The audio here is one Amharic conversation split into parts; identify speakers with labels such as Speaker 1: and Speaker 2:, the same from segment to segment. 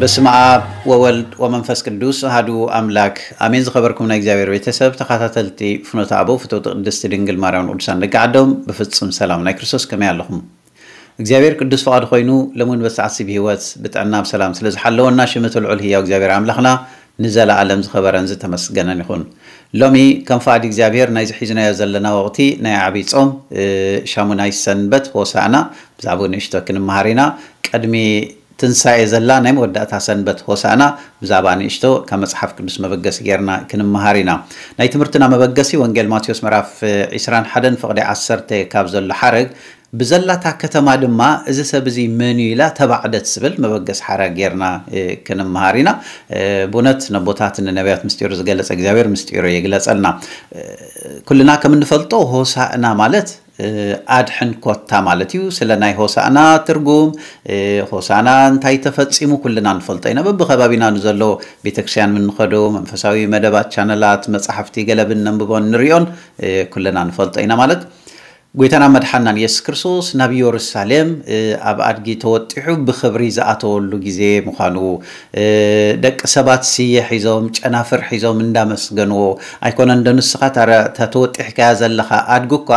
Speaker 1: በስመ አብ ወወልድ ወመንፈስ ቅዱስ አሐዱ አምላክ አሜን። ዝኸበርኩም ናይ እግዚኣብሔር ቤተሰብ ተኸታተልቲ ፍኖተ ኣቦ ፍትውቲ ቅድስቲ ድንግል ማርያም ቅዱሳን ደቂ ዓዶም ብፍጹም ሰላም ናይ ክርስቶስ ከመይ ኣለኹም? እግዚኣብሔር ቅዱስ ፍቓድ ኮይኑ ሎሙን በሰዓት ስብ ህይወት ብጥዕና ብሰላም ስለ ዝሓለወና ሽመት ልዑል ህያው እግዚኣብሔር ኣምላኽና ንዘለኣለም ዝኸበረን ዝተመስገነን ይኹን ሎሚ ከም ፍቓድ እግዚኣብሔር ናይ ዝሒዝናዮ ዘለና ወቕቲ ናይ ዓብዪ ፆም ሻሙናይ ሰንበት ሆሳእና ብዛዕባ ንእሽቶ ክንመሃር ኢና ቀድሚ ትንሣኤ ዘላ ናይ መወዳእታ ሰንበት ሆሳና ብዛባ ንእሽቶ ካብ መፅሓፍ ቅዱስ መበገሲ ጌርና ክንመሃር ኢና ናይ ትምህርትና መበገሲ ወንጌል ማቴዎስ መራፍ 21 ፍቕዲ 10 ካብ ዘሎ ሓረግ ብዘላታ ከተማ ድማ እዚ ሰብ እዚ መን ኢላ ተባዕደት ዝብል መበገስ ሓረ ጌርና ክንምሃር ኢና ብእውነት ነቦታት ንነቢያት ምስጢሩ ዝገለፀ እግዚኣብሔር ምስጢሩ የግለፀልና ኩልና ከም እንፈልጦ ሆሳእና ማለት ኣድሕን ኮታ ማለት እዩ ስለ ናይ ሆሳእና ትርጉም ሆሳና እንታይ ተፈፂሙ ኩልና ንፈልጦ ኢና በብከባቢና ንዘሎ ቤተክርስትያን ምንኸዶ መንፈሳዊ መደባት ቻነላት መፅሓፍቲ ገለብን ነንብቦን ንሪኦን ኩልና ንፈልጦ ኢና ማለት እዩ ጎይታና መድሓናን የሱስ ክርስቶስ ናብ ኢየሩሳሌም ኣብ ኣድጊ ተወጢሑ ብክብሪ ዝኣተወሉ ግዜ ምዃኑ ደቂ ሰባት ስየ ሒዞም ጨናፍር ሒዞም እንዳመስገንዎ ኣይኮነን ደንስኻ ተተወጢሕካያ ዘለካ ኣድጊ እኳ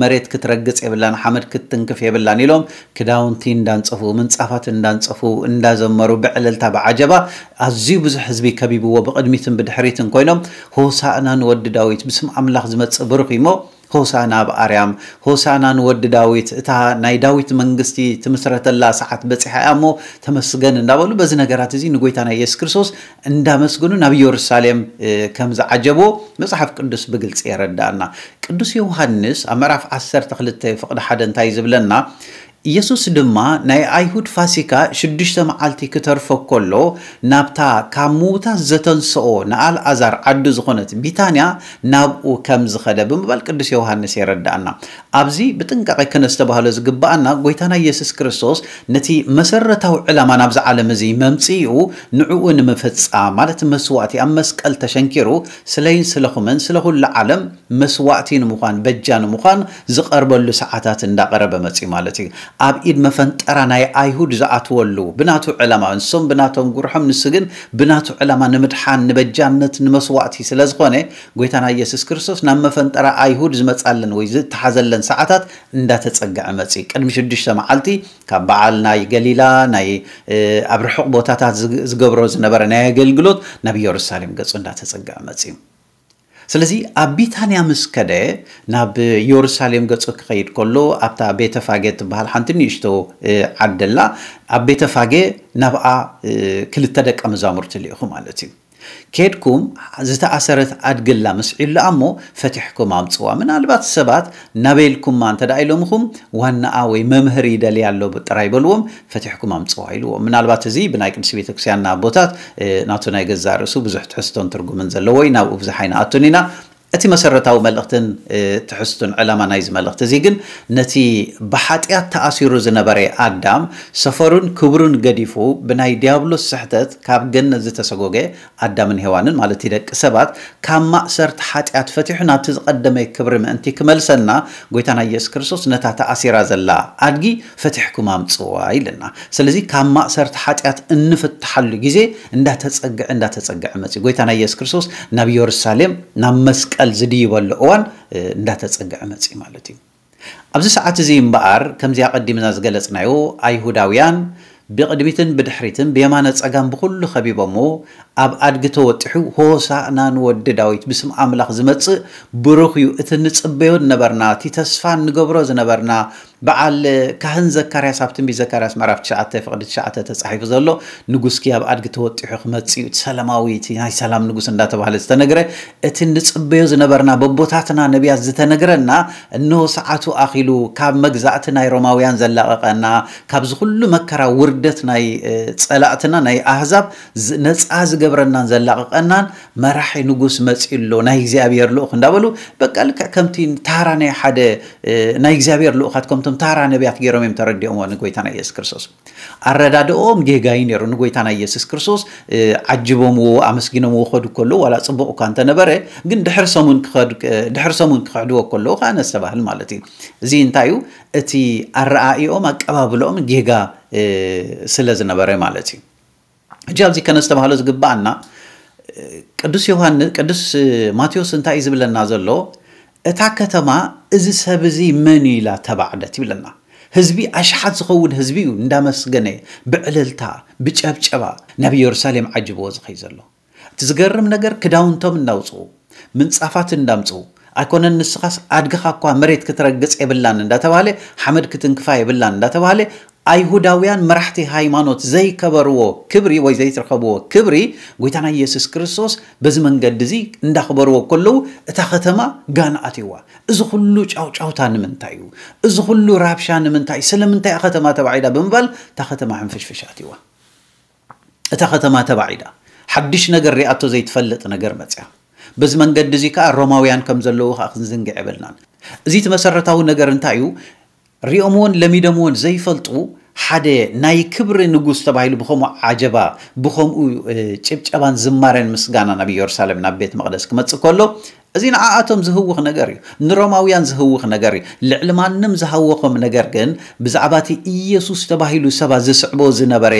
Speaker 1: መሬት ክትረግፅ የብላን ሓመድ ክትንክፍ የብላን ኢሎም ክዳውንቲ እንዳንፀፉ ምንፃፋት እንዳንፀፉ እንዳዘመሩ ብዕልልታ ብዓጀባ ኣዝዩ ብዙሕ ህዝቢ ከቢብዎ ብቅድሚትን ብድሕሪትን ኮይኖም ሆሳእና ንወዲ ዳዊት ብስም ኣምላኽ ዝመፅእ ብሩኽ ሞ ሆሳና ብኣርያም ሆሳናን ወዲ ዳዊት እታ ናይ ዳዊት መንግስቲ ትምስረተላ ሰዓት በፂሓ እያ እሞ ተመስገን እንዳበሉ በዚ ነገራት እዚ ንጎይታ ናይ የሱስ ክርስቶስ እንዳመስገኑ ናብ ኢየሩሳሌም ከም ዝዓጀቦ መፅሓፍ ቅዱስ ብግልፂ የረዳእና ቅዱስ ዮሃንስ ኣብ ምዕራፍ 12 ፍቕዲ ሓደ እንታይ ዝብለና ኢየሱስ ድማ ናይ ኣይሁድ ፋሲካ ሽዱሽተ መዓልቲ ክተርፈ ከሎ ናብታ ካብ ምዉታት ዘተንስኦ ንኣልኣዛር ዓዱ ዝኾነት ቢታንያ ናብኡ ከም ዝኸደ ብምባል ቅዱስ ዮሃንስ የረዳእና ኣብዚ ብጥንቃቐ ክነ ዝተባሃሎ ዝግባአና ጎይታና ኢየሱስ ክርስቶስ ነቲ መሰረታዊ ዕላማ ናብዚ ዓለም እዚ መምፅኡ ንዕኡ ንምፍፃ ማለት መስዋእቲ ኣብ መስቀል ተሸንኪሩ ስለይን ስለኹምን ስለ ኩሉ ዓለም መስዋእቲ ንምኳን በጃ ንምኳን ዝቐርበሉ ሰዓታት እንዳቀረበ መፂ ማለት እዩ ኣብ ኢድ መፈንጠራ ናይ ኣይሁድ ዝኣትወሉ ብናቱ ዕላማ ንሶም ብናቶም ጉርሖም ንስ ግን ብናቱ ዕላማ ንምድሓን ንበጃነት ንመስዋዕቲ ስለ ዝኾነ ጎይታና ኢየሱስ ክርስቶስ ናብ መፈንጠራ ኣይሁድ ዝመፃለን ወይ ዝተሓዘለን ሰዓታት እንዳተፀግዐ መፂ ቅድሚ 6ዱሽተ መዓልቲ ካብ በዓል ናይ ገሊላ ናይ ኣብ ርሑቕ ቦታታት ዝገብሮ ዝነበረ ናይ ኣገልግሎት ናብ ኢየሩሳሌም ገፁ እንዳተፀግዐ መፂ እዩ ስለዚ ኣብ ቢታንያ ምስ ከደ ናብ ኢየሩሳሌም ገፁ ክኸይድ ከሎ ኣብታ ቤተፋጌ ትበሃል ሓንቲ ንእሽቶ ዓደላ ኣብ ቤተፋጌ ናብኣ ክልተ ደቀ መዛሙርቲ ልኢኹ ማለት እዩ ከድኩም ዝተኣሰረት ኣድግላ መስዒሉ እሞ ፈቲሕኩም ኣምፅዋ ምናልባት ሰባት ናበልኩማ እንተ ኢሎምኹም ዋናኣ ወይ መምህር ይደልያ ኣሎ ጥራይ በልዎም ፈቲሕኩም ኣምፅዋ ኢልዎ ምናልባት እዚ ብናይ ቅዱስ ቤተክርስትያንና ኣቦታት ናቱ ናይ ገዛ ርእሱ ብዙሕ ትሕዝቶን ትርጉምን ዘለዎ እዩ ናብኡ ብዝሓይነ ኣቶን ኢና እቲ መሰረታዊ መልእኽትን ትሕዝቱን ዕላማ ናይዚ መልእኽቲ እዚ ግን ነቲ ብሓጢኣት ተኣሲሩ ዝነበረ ኣዳም ሰፈሩን ክብሩን ገዲፉ ብናይ ዲያብሎስ ስሕተት ካብ ገነት ዝተሰጎገ ኣዳምን ሄዋንን ማለት ደቂ ሰባት ካብ ማእሰርቲ ሓጢኣት ፈትሑ ናብቲ ዝቀደመ ክብሪ ምእንቲ ክመልሰና ናይ የሱስ ክርስቶስ ነታ ተኣሲራ ዘላ ኣድጊ ፈትሕኩም ኣምፅዋ ይልና ስለዚ ካብ ማእሰርቲ ሓጢኣት እንፍትሓሉ ግዜ እንዳተፀግዕ መፅ ጎይታ ናይ የሱስ ክርስቶስ ናብ ኢየሩሳሌም ናብ መስቀል ቃል ዝድይበሉ እዋን እንዳተፀግዐ መፅእ ማለት እዩ ኣብዚ ሰዓት እዚ እምበኣር ከምዚ ኣቐዲምና ዝገለፅናዩ ኣይሁዳውያን ብቕድሚትን ብድሕሪትን ብየማነ ፀጋም ብኩሉ ከቢቦምዎ ኣብ ኣድጊ ተወጢሑ ሆሳእና ንወዲ ዳዊት ብስም ኣምላኽ ዝመፅእ ብሩኽ እዩ እቲ ንፅበዮ ዝነበርና እቲ ተስፋ ንገብሮ ዝነበርና በዓል ካህን ዘካርያስ ኣብ ትንቢት ዘካርያስ ምዕራፍ 9 ፍቅዲ 9 ተፃሒፉ ዘሎ ንጉስኪ ኣብ ኣድጊ ተወጢሑ ክመፅ እዩ ሰላማዊ እቲ ናይ ሰላም ንጉስ እንዳተባሃለ ዝተነግረ እቲ ንፅበዮ ዝነበርና በቦታትና ነቢያት ዝተነግረና እንሆ ሰዓቱ ኣኪሉ ካብ መግዛእቲ ናይ ሮማውያን ዘላቐቀና ካብዚ ኩሉ መከራ ውር ውርደት ናይ ፀላእትና ናይ ኣህዛብ ነፃ ዝገብረናን ዘላቕቀናን መራሒ ንጉስ መፂ ሎ ናይ እግዚኣብሔር ልኡክ እንዳበሉ በቃ ልክዕ ከምቲ ታራ ናይ ሓደ ናይ እግዚኣብሔር ልኡካት ከምቶም ታራ ነቢያት ገይሮም እዮም ንጎይታ ናይ የሱስ ክርስቶስ ኣረዳድኦም ጌጋይ ነይሩ ንጎይታ ናይ የሱስ ክርስቶስ ዓጅቦምዎ ኣመስጊኖምዎ ክኸዱ ከሎ ዋላ ፅቡቅ እኳ እንተነበረ ግን ድሕር ሰሙን ክክዕድዎ ከሎ ከዓ ነስተባህል ማለት እዩ እዚ እንታይ እዩ እቲ ኣረኣኢኦም ኣቀባብሎኦም ጌጋ ስለዝነበረ ማለት እዩ እጂ ኣብዚ ከነስተ ባህሎ ዝግባአና ቅዱስ ዮሃንስ ቅዱስ ማቴዎስ እንታይ እዩ ዝብለና ዘሎ እታ ከተማ እዚ ሰብ እዚ መን ኢላ ተባዕለት ይብለና ህዝቢ ኣሽሓት ዝኸውን ህዝቢ እዩ እንዳመስገነ ብዕልልታ ብጨብጨባ ናብ ኢየሩሳሌም ዓጅብዎ ዝኸይ ዘሎ እቲ ዝገርም ነገር ክዳውንቶም እናውፅኡ ምንፃፋት እንዳምፅኡ ኣይኮነን ንስኻስ ኣድግኻ እኳ መሬት ክትረግፅ የብላን እንዳተባሃለ ሓመድ ክትንክፋ የብላን እንዳተባሃለ ኣይሁዳውያን መራሕቲ ሃይማኖት ዘይከበርዎ ክብሪ ወይ ዘይትረከብዎ ክብሪ ጎይታና ኢየሱስ ክርስቶስ በዚ መንገዲ እዚ እንዳክበርዎ ከለዉ እታ ከተማ ጋን ኣትዋ እዚ ኩሉ ጫውጫውታ ንምንታይ እዩ እዚ ኩሉ ራብሻ ንምንታይ ስለምንታይ ከተማ ተባዒዳ ብምባል እታ ከተማ ሕንፍሽፍሽ ኣትዋ እታ ከተማ ተባዒዳ ሓድሽ ነገር ሪኣቶ ዘይትፈልጥ ነገር መፅያ በዚ መንገዲ እዚ ከዓ ሮማውያን ከም ዘለዉ ከዓ ክንዝንግዕ የበልናን እዚ ቲ መሰረታዊ ነገር እንታይ እዩ ሪኦም እውን ለሚደም እውን ዘይፈልጡ ሓደ ናይ ክብሪ ንጉስ ተባሂሉ ብከምኡ ዓጀባ ብከምኡ ጭብጨባን ዝማረን ምስጋና ናብ ኢየሩሳሌም ናብ ቤት መቅደስ ክመፅእ ከሎ እዚ ንዓኣቶም ዝህውኽ ነገር እዩ ንሮማውያን ዝህውኽ ነገር እዩ ልዕሊ ማንም ዝሃወኾም ነገር ግን ብዛዕባ እቲ ኢየሱስ ተባሂሉ ሰባ ዝስዕቦ ዝነበረ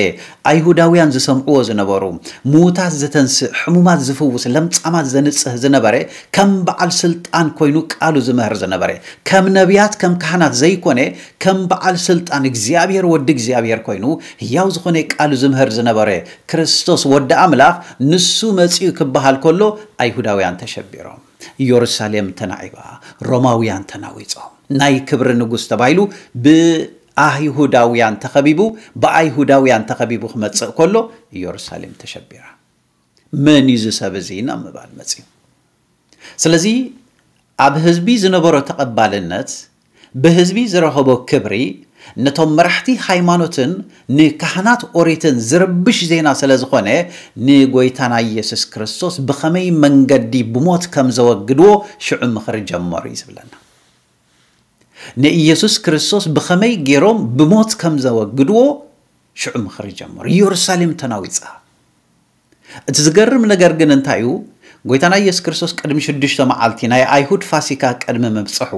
Speaker 1: ኣይሁዳውያን ዝሰምዕዎ ዝነበሩ ምዉታት ዘተንስእ ሕሙማት ዝፍውስ ለምፃማት ዘንፅህ ዝነበረ ከም በዓል ስልጣን ኮይኑ ቃሉ ዝምህር ዝነበረ ከም ነቢያት ከም ካህናት ዘይኮነ ከም በዓል ስልጣን እግዚኣብሔር ወዲ እግዚኣብሔር ኮይኑ ህያው ዝኾነ ቃሉ ዝምህር ዝነበረ ክርስቶስ ወዲ ኣምላኽ ንሱ መጺኡ ክበሃል ከሎ ኣይሁዳውያን ተሸቢሮም ኢየሩሳሌም ተናዒባ ሮማውያን ተናዊፆም ናይ ክብሪ ንጉስ ተባሂሉ ብኣይሁዳውያን ተኸቢቡ ብኣይሁዳውያን ተኸቢቡ ክመፅእ ከሎ ኢየሩሳሌም ተሸቢራ መን እዩ ዝሰብ እዚ ና ምባል መፅዩ ስለዚ ኣብ ህዝቢ ዝነበሮ ተቐባልነት ብህዝቢ ዝረኸቦ ክብሪ ነቶም መራሕቲ ሃይማኖትን ንካህናት ኦሪትን ዝርብሽ ዜና ስለ ዝኾነ ንጎይታና ኢየሱስ ክርስቶስ ብኸመይ መንገዲ ብሞት ከም ዘወግድዎ ሽዑ ምኽሪ ጀመሩ እዩ ዝብለና ንኢየሱስ ክርስቶስ ብኸመይ ገይሮም ብሞት ከም ዘወግድዎ ሽዑ ምኽሪ ጀመሩ ኢየሩሳሌም ተናዊፃ እቲ ዝገርም ነገር ግን እንታይ እዩ ጎይታና ኢየሱስ ክርስቶስ ቅድሚ ሽዱሽተ መዓልቲ ናይ ኣይሁድ ፋሲካ ቅድሚ መብፅሑ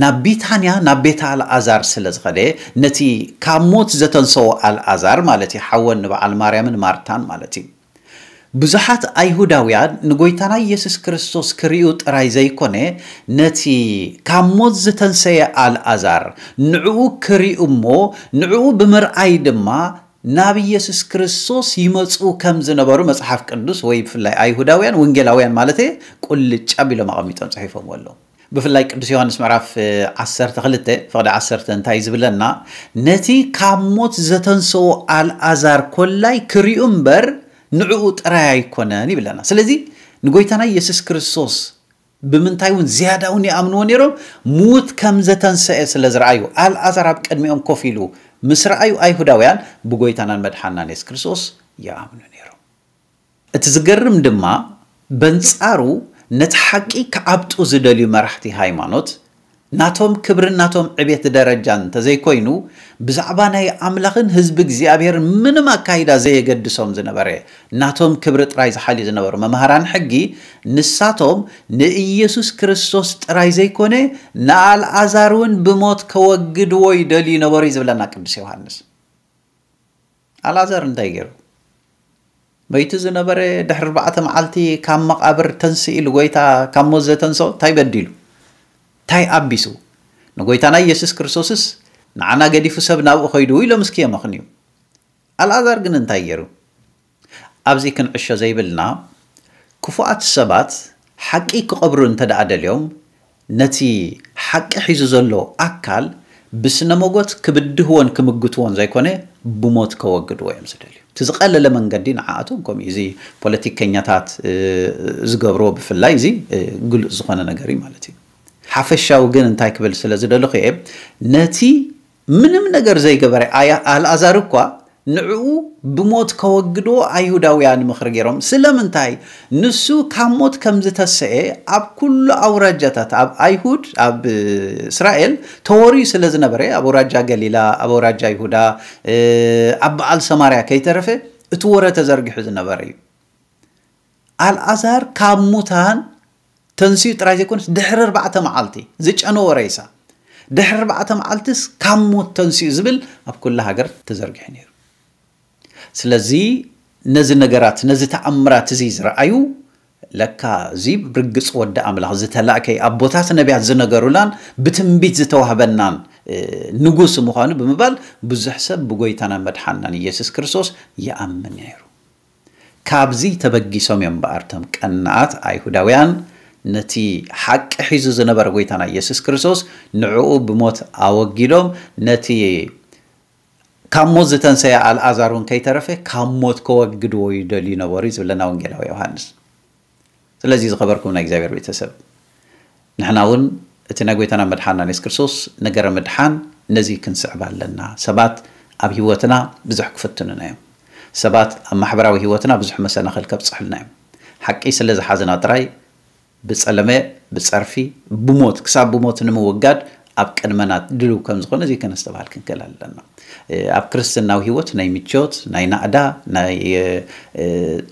Speaker 1: ናብ ቢታንያ ናብ ቤተ ኣልኣዛር ስለ ዝኸደ ነቲ ካብ ሞት ዘተንሰዎ ኣልኣዛር ማለት እዩ ሓወን ንበዓል ማርያምን ማርታን ማለት እዩ ብዙሓት ኣይሁዳውያን ንጎይታና ኢየሱስ ክርስቶስ ክርዩ ጥራይ ዘይኮነ ነቲ ካብ ሞት ዝተንሰየ ኣልኣዛር ንዕኡ ክርኡ እሞ ንዕኡ ብምርኣይ ድማ ናብ ኢየሱስ ክርስቶስ ይመፁ ከም ዝነበሩ መፅሓፍ ቅዱስ ወይ ብፍላይ ኣይሁዳውያን ወንጌላውያን ማለት ቁልጫ ቢሎም ኣቐሚጦም ፅሒፎም ኣሎ ብፍላይ ቅዱስ ዮሃንስ ምዕራፍ 12 ፍቅዲ 10 እንታይ ዝብለና ነቲ ካብ ሞት ዘተንሰዎ ኣልኣዛር ኮላይ ክርኡ እምበር ንዕኡ ጥራይ ኣይኮነን ይብለና ስለዚ ንጎይታና ኢየሱስ ክርስቶስ ብምንታይ እውን ዝያዳ እውን ይኣምንዎ ነይሮም ሙት ከም ዘተንሰአ ስለ ዝረኣዩ ኣልኣዛር ኣብ ቅድሚኦም ኮፍ ኢሉ ምስራኣዩ ኣይሁዳውያን ብጎይታናን መድሓናን የሱስ ክርስቶስ ይኣምኑ ነይሮም እቲ ዝገርም ድማ በንፃሩ ነቲ ሓቂ ክዓብጡ ዝደልዩ መራሕቲ ሃይማኖት ናቶም ክብርን ናቶም ዕቤት ደረጃን እንተዘይኮይኑ ብዛዕባ ናይ ኣምላኽን ህዝቢ እግዚኣብሔር ምንም ኣካይዳ ዘየገድሶም ዝነበረ ናቶም ክብሪ ጥራይ ዝሓልዩ ዝነበሩ መምሃራን ሕጊ ንሳቶም ንኢየሱስ ክርስቶስ ጥራይ ዘይኮነ ንኣልኣዛር እውን ብሞት ከወግድዎ ይደልዩ ነበሩ እዩ ዝብለና ቅዱስ ዮሃንስ ኣልኣዛር እንታይ ገይሩ በይቲ ዝነበረ ድሕሪ 4 መዓልቲ ካብ መቃብር ተንስኢሉ ጎይታ ካብ ሞት ዘተንሶ እንታይ በዲሉ እንታይ ኣቢሱ ንጎይታ ናይ የሱስ ክርስቶስስ ንዓና ገዲፉ ሰብ ናብኡ ኸይዱ ኢሎም እስኪ የመኽን እዩ ኣልኣዛር ግን እንታይ ገይሩ ኣብዚ ክንዕሾ ዘይብልና ክፉኣት ሰባት ሓቂ ክቐብሩ እንተ ደኣ ደልዮም ነቲ ሓቂ ሒዙ ዘሎ ኣካል ብስነ መጎት ክብድህዎን ክምግትዎን ዘይኮነ ብሞት ከወግድዎ እዮም ዝደልዩ እቲ ዝቐለለ መንገዲ ንዓኣቶም ከምኡ እዚ ፖለቲከኛታት ዝገብርዎ ብፍላይ እዚ ግሉፅ ዝኾነ ነገር እዩ ማለት እዩ ሓፈሻዊ ግን እንታይ ክብል ስለ ዝደለኹ እየ ነቲ ምንም ነገር ዘይገበረ ኣልኣዛር እኳ ንዕኡ ብሞት ከወግዶ ኣይሁዳውያን ምክሪ ገይሮም ስለምንታይ ንሱ ካብ ሞት ከም ዝተስአ ኣብ ኩሉ ኣውራጃታት ኣብ ኣይሁድ ኣብ እስራኤል ተወርዩ ስለ ዝነበረ ኣብ ኣውራጃ ገሊላ ኣብ ኣውራጃ ይሁዳ ኣብ በዓል ሰማርያ ከይተረፈ እቲ ወረ ተዘርጊሑ ዝነበረ እዩ ኣልኣዛር ካብ ሙታን ተንስኡ ጥራይ ዘይኮነስ ድሕሪ ኣርባዕተ መዓልቲ ዝጨነዎ ረይሳ ድሕሪ ኣርባዕተ መዓልቲስ ካብ ሞት ተንስኡ ዝብል ኣብ ኩላ ሃገር ተዘርጊሑ ነይሩ ስለዚ ነዚ ነገራት ነዚ ተኣምራት እዚ ዝረኣዩ ለካ እዚ ብርግፅ ወዲ ኣምላኽ ዝተላእከይ ኣቦታት ነቢያት ዝነገሩላን ብትንቢት ዝተዋህበናን ንጉስ ምዃኑ ብምባል ብዙሕ ሰብ ብጎይታና መድሓናን ኢየሱስ ክርስቶስ ይኣምን ነይሩ ካብዚ ተበጊሶም እዮም በኣርቶም ቀናኣት ኣይሁዳውያን نتي حق حيزو زنبر قويتانا يسوس كرسوس نعو بموت عوقيدوم نتي كموت زتنسي على الأزارون كي ترفه كموت كوقدو يدلي نوريز ولا نونجل هو يوحانس سلازي زخبركم نكزابير بيتسب نحن أون اتنا قويتانا مدحانا يسوس كرسوس نقر مدحان نزي كنسعب لنا سبات أب هيوتنا بزح كفتننا يوم سبات أما حبراوي هيوتنا بزح مسانا خلقب صحلنا يوم حقي سلازي حازنا تراي ብፀለመ ብፀርፊ ብሞት ክሳብ ብሞት ንምውጋድ ኣብ ቅድመና ድል ከም ዝኾነ እዚ ከነስተባሃል ክንክእል ኣለና ኣብ ክርስትናዊ ሂወት ናይ ምቾት ናይ ናእዳ ናይ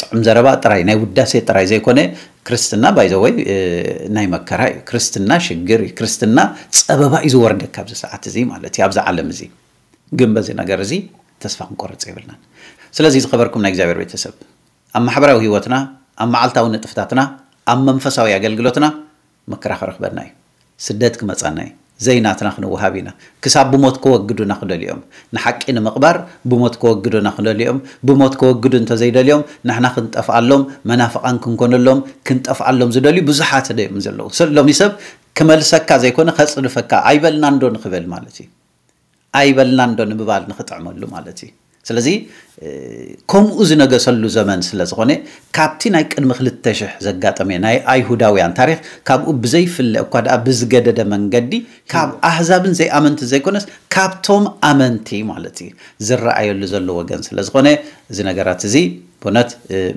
Speaker 1: ጥዑም ዘረባ ጥራይ ናይ ውዳሴ ጥራይ ዘይኮነ ክርስትና ባይዘወይ ናይ መከራ እዩ ክርስትና ሽግር እዩ ክርስትና ፀበባ እዩ ዝወርደ ካብዚ ሰዓት እዚ ማለት እዩ ኣብዚ ዓለም እዚ ግን በዚ ነገር እዚ ተስፋ ክንቆርፅ የብልናን ስለዚ ዝኸበርኩም ናይ እግዚኣብሔር ቤተሰብ ኣብ ማሕበራዊ ሂወትና ኣብ መዓልታዊ ንጥፍታትና ኣብ መንፈሳዊ ኣገልግሎትና ምክራኽ ረኽበና እዩ ስደት ክመፃና እዩ ዘይናትና ክንወሃብ ኢና ክሳብ ብሞት ክወግዱና ክደልዮም ንሓቂ ንምቕባር ብሞት ክወግዱና ክደልዮም ብሞት ክወግዱ እንተዘይደልዮም ንሕና ክንጠፍኣሎም መናፍቓን ክንኮነሎም ክንጠፍኣሎም ዝደልዩ ብዙሓት ደዮም ዘለዉ ሎሚ ሰብ ክመልሰካ ዘይኮነ ከፅድፈካ ኣይበልና ንዶ ንክብል ማለት እዩ ኣይበልና ንዶ ንምባል ንክጥዕመሉ ማለት እዩ ስለዚ ከምኡ ዝነገሰሉ ዘመን ስለ ዝኾነ ካብቲ ናይ ቅድሚ 2000 ዘጋጠመ ናይ ኣይሁዳውያን ታሪክ ካብኡ ብዘይፍለ እኳ ደኣ ብዝገደደ መንገዲ ካብ ኣህዛብን ዘይኣመንቲ ዘይኮነስ ካብቶም ኣመንቲ ማለት እዩ ዝረኣየሉ ዘሎ ወገን ስለ ዝኾነ እዚ ነገራት እዚ ብእውነት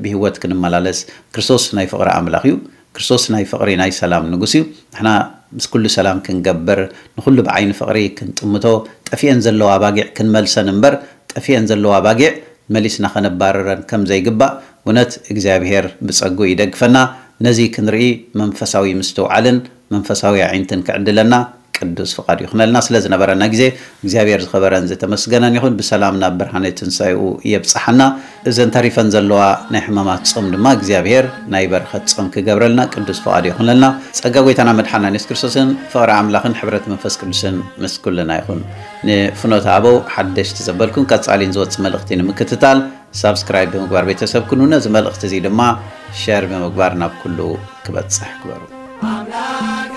Speaker 1: ብሂወት ክንመላለስ ክርስቶስ ናይ ፍቕሪ ኣምላኽ እዩ ክርስቶስ ናይ ፍቕሪ ናይ ሰላም ንጉስ እዩ ንሕና ምስ ኩሉ ሰላም ክንገብር ንኩሉ ብዓይኒ ፍቕሪ ክንጥምቶ ጠፊአን ዘለዋ ኣባጊዕ ክንመልሰን እምበር ጥፍየን ዘለዋ ባጊዕ መሊስና ከነባረረን ከም ዘይግባእ እውነት እግዚኣብሄር ብፀጉ ይደግፈና ነዚ ክንርኢ መንፈሳዊ ምስትውዓልን መንፈሳዊ ዓይንትን ክዕድለና ቅዱስ ፍቓድ እዩ ክነልና ስለ ዝነበረና ግዜ እግዚኣብሔር ዝኸበረን ዘተመስገነን ይኹን ብሰላም ናብ ብርሃነ ትንሳኤኡ የብፅሓና እዘን ተሪፈን ዘለዋ ናይ ሕማማት ፆም ድማ እግዚኣብሔር ናይ በረኸት ፆም ክገብረልና ቅዱስ ፍቓድ እዩ ክነልና ፀጋ ጎይታና መድሓና ንስ ክርስቶስን ፍቕሪ ኣምላኽን ሕብረት መንፈስ ቅዱስን ምስ ኩልና ይኹን ንፍኖት ኣበው ሓደሽቲ ዘበልኩን ቀፃሊን ዝወፅ መልእኽቲ ንምክትታል ሳብስክራይብ ብምግባር ቤተሰብ ክንው ነዚ መልእኽቲ እዚ ድማ ሸር ብምግባር ናብ ኩሉ ክበፅሕ ግበሩ